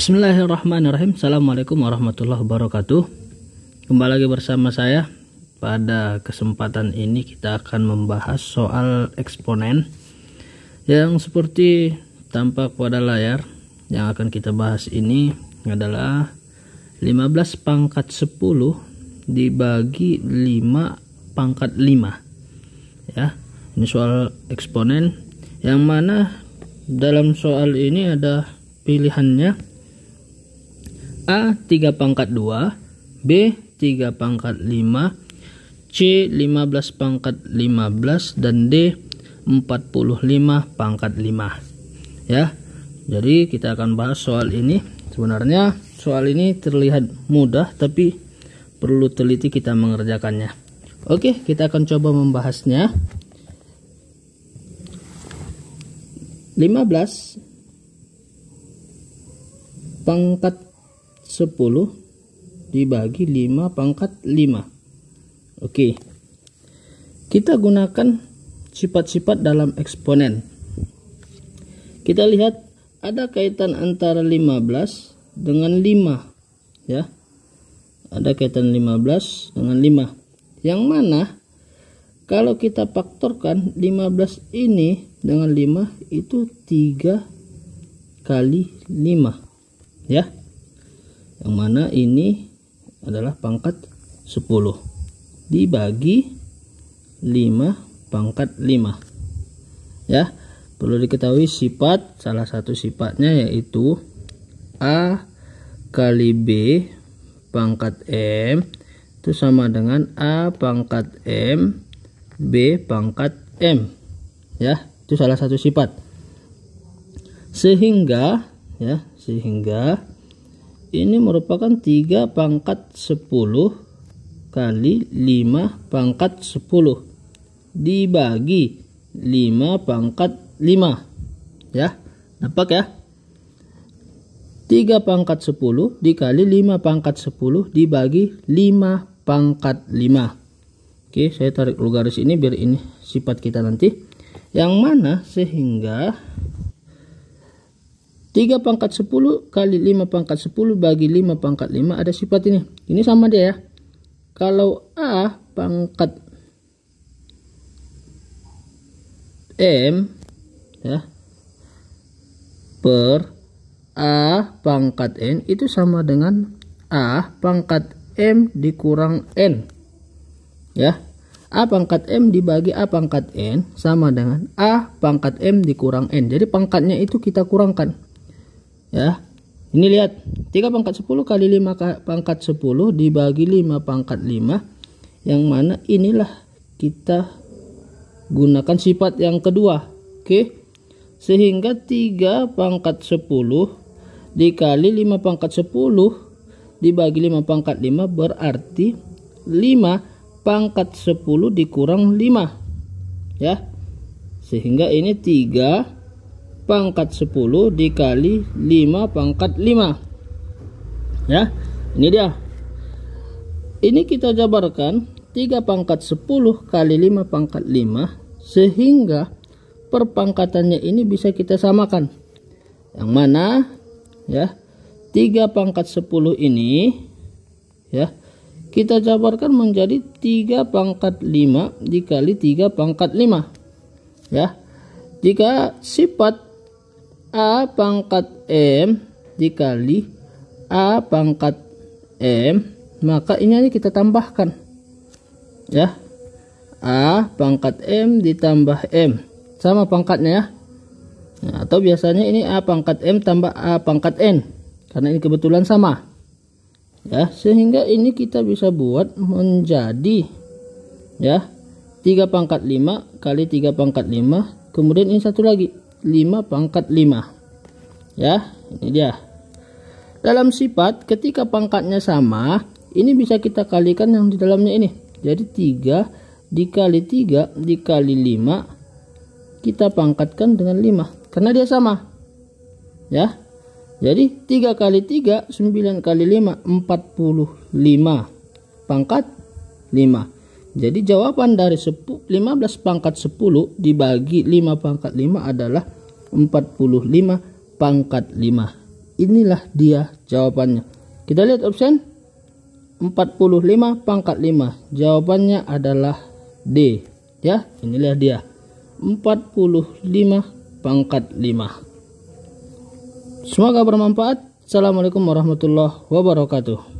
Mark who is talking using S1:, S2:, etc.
S1: Bismillahirrahmanirrahim Assalamualaikum warahmatullahi wabarakatuh Kembali lagi bersama saya Pada kesempatan ini kita akan membahas soal eksponen Yang seperti tampak pada layar Yang akan kita bahas ini adalah 15 pangkat 10 dibagi 5 pangkat 5 Ya ini soal eksponen yang mana dalam soal ini ada pilihannya A 3 pangkat 2, B 3 pangkat 5, C 15 pangkat 15 dan D 45 pangkat 5. Ya. Jadi kita akan bahas soal ini. Sebenarnya soal ini terlihat mudah tapi perlu teliti kita mengerjakannya. Oke, kita akan coba membahasnya. 15 pangkat 10 dibagi 5 pangkat 5 oke kita gunakan sifat-sifat dalam eksponen kita lihat ada kaitan antara 15 dengan 5 ya ada kaitan 15 dengan 5 yang mana kalau kita faktorkan 15 ini dengan 5 itu 3 kali 5 ya yang mana ini adalah pangkat 10 dibagi 5 pangkat 5 ya perlu diketahui sifat salah satu sifatnya yaitu A kali B pangkat M itu sama dengan A pangkat M B pangkat M ya itu salah satu sifat sehingga ya sehingga ini merupakan 3 pangkat 10 kali 5 pangkat 10 dibagi 5 pangkat 5 ya nampak ya 3 pangkat 10 dikali 5 pangkat 10 dibagi 5 pangkat 5. Oke, saya tarik garis ini biar ini sifat kita nanti. Yang mana sehingga 3 pangkat 10 kali 5 pangkat 10 bagi 5 pangkat 5 ada sifat ini. Ini sama dia ya. Kalau A pangkat M ya per A pangkat N itu sama dengan A pangkat M dikurang N. Ya. A pangkat M dibagi A pangkat N sama dengan A pangkat M dikurang N. Jadi pangkatnya itu kita kurangkan ya ini lihat 3 pangkat 10 kali 5 pangkat 10 dibagi 5 pangkat 5 yang mana inilah kita gunakan sifat yang kedua oke sehingga 3 pangkat 10 dikali 5 pangkat 10 dibagi 5 pangkat 5 berarti 5 pangkat 10 dikurang 5 ya sehingga ini 3 pangkat 10 dikali 5 pangkat 5 ya ini dia ini kita jabarkan 3 pangkat 10 kali 5 pangkat 5 sehingga perpangkatannya ini bisa kita samakan yang mana ya 3 pangkat 10 ini ya kita jabarkan menjadi 3 pangkat 5 dikali 3 pangkat 5 ya jika sifat A pangkat M dikali A pangkat M maka ini aja kita tambahkan ya A pangkat M ditambah M sama pangkatnya ya nah, atau biasanya ini A pangkat M tambah A pangkat N karena ini kebetulan sama ya sehingga ini kita bisa buat menjadi ya 3 pangkat 5 kali 3 pangkat 5 kemudian ini satu lagi 5 pangkat 5 ya ini dia dalam sifat ketika pangkatnya sama ini bisa kita kalikan yang di dalamnya ini jadi 3 dikali 3 dikali 5 kita pangkatkan dengan 5 karena dia sama ya jadi 3 kali 3 9 kali 5 45 pangkat 5 jadi jawaban dari 15 pangkat 10 dibagi 5 pangkat 5 adalah 45 pangkat 5. Inilah dia jawabannya. Kita lihat option 45 pangkat 5. Jawabannya adalah D. Ya, inilah dia. 45 pangkat 5. Semoga bermanfaat. Assalamualaikum warahmatullahi wabarakatuh.